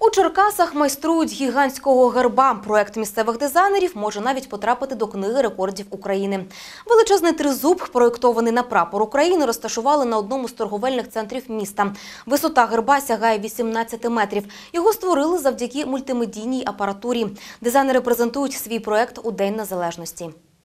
У Черкасах майструють гігантського герба. Проект місцевих дизайнерів може навіть потрапити до книги рекордів України. Величезний тризуб, проєктований на прапор України, розташували на одному з торговельних центрів міста. Висота герба сягає 18 метрів. Його створили завдяки мультимедійній апаратурі. Дизайнери презентують свій проект у День Незалежності.